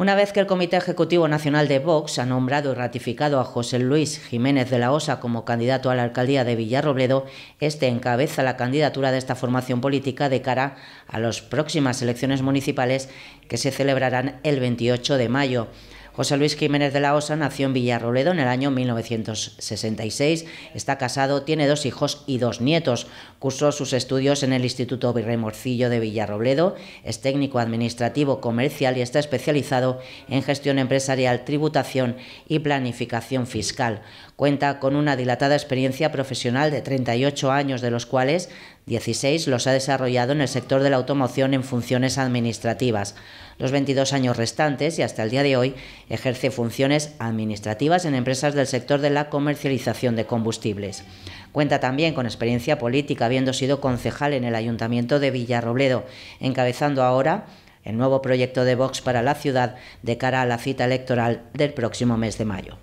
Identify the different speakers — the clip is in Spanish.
Speaker 1: Una vez que el Comité Ejecutivo Nacional de Vox ha nombrado y ratificado a José Luis Jiménez de la Osa como candidato a la alcaldía de Villarrobledo, este encabeza la candidatura de esta formación política de cara a las próximas elecciones municipales que se celebrarán el 28 de mayo. José Luis Jiménez de la Osa nació en Villarrobledo... en el año 1966, está casado, tiene dos hijos y dos nietos. Cursó sus estudios en el Instituto Virrey Morcillo de Villarrobledo, es técnico administrativo comercial y está especializado en gestión empresarial, tributación y planificación fiscal. Cuenta con una dilatada experiencia profesional de 38 años, de los cuales 16 los ha desarrollado en el sector de la automoción en funciones administrativas. Los 22 años restantes y hasta el día de hoy Ejerce funciones administrativas en empresas del sector de la comercialización de combustibles. Cuenta también con experiencia política, habiendo sido concejal en el Ayuntamiento de Villarrobledo, encabezando ahora el nuevo proyecto de Vox para la ciudad de cara a la cita electoral del próximo mes de mayo.